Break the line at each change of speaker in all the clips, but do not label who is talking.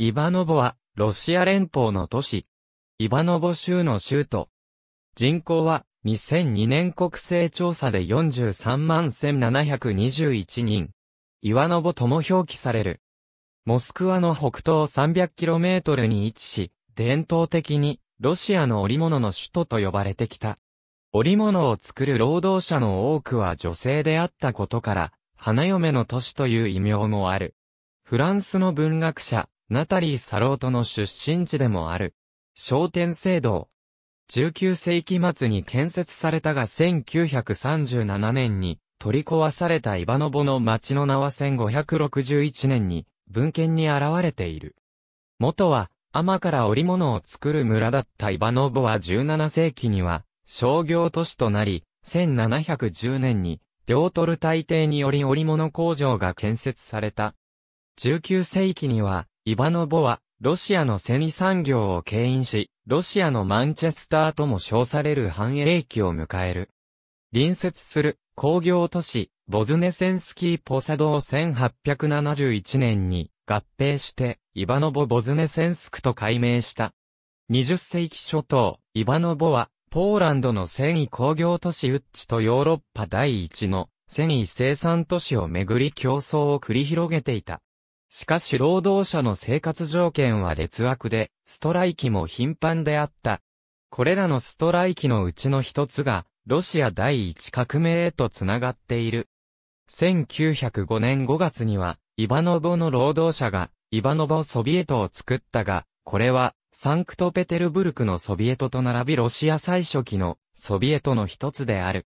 イバノボは、ロシア連邦の都市。イバノボ州の州都。人口は、2002年国勢調査で43万1721人。イワノボとも表記される。モスクワの北東 300km に位置し、伝統的に、ロシアの織物の首都と呼ばれてきた。織物を作る労働者の多くは女性であったことから、花嫁の都市という異名もある。フランスの文学者、ナタリー・サロートの出身地でもある。商店制度。19世紀末に建設されたが1937年に取り壊されたイバノボの町の名は1561年に文献に現れている。元は天から織物を作る村だったイバノボは17世紀には商業都市となり、1710年にピョートル大帝により織物工場が建設された。19世紀にはイバノボは、ロシアの繊維産業を牽引し、ロシアのマンチェスターとも称される繁栄期を迎える。隣接する工業都市、ボズネセンスキーポサドを1871年に合併して、イバノボ・ボズネセンスクと改名した。20世紀初頭、イバノボは、ポーランドの繊維工業都市ウッチとヨーロッパ第一の繊維生産都市をめぐり競争を繰り広げていた。しかし労働者の生活条件は劣悪で、ストライキも頻繁であった。これらのストライキのうちの一つが、ロシア第一革命へとつながっている。1905年5月には、イバノボの労働者が、イバノボソビエトを作ったが、これは、サンクトペテルブルクのソビエトと並びロシア最初期のソビエトの一つである。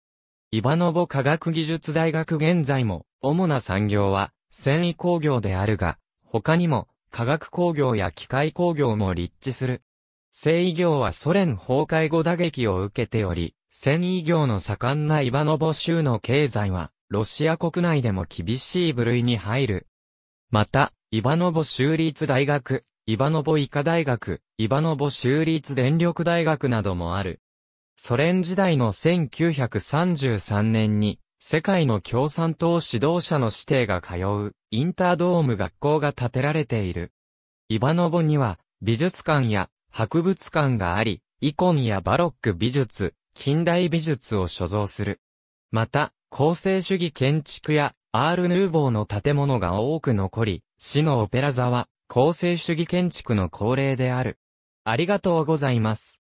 イバノボ科学技術大学現在も、主な産業は、繊維工業であるが、他にも化学工業や機械工業も立地する。繊維業はソ連崩壊後打撃を受けており、繊維業の盛んなイバノボ州の経済は、ロシア国内でも厳しい部類に入る。また、イバノボ州立大学、イバノボ医科大学、イバノボ州立電力大学などもある。ソ連時代の1933年に、世界の共産党指導者の指定が通う、インタードーム学校が建てられている。イバノボには、美術館や博物館があり、イコンやバロック美術、近代美術を所蔵する。また、構成主義建築やアール・ヌーボーの建物が多く残り、市のオペラ座は構成主義建築の恒例である。ありがとうございます。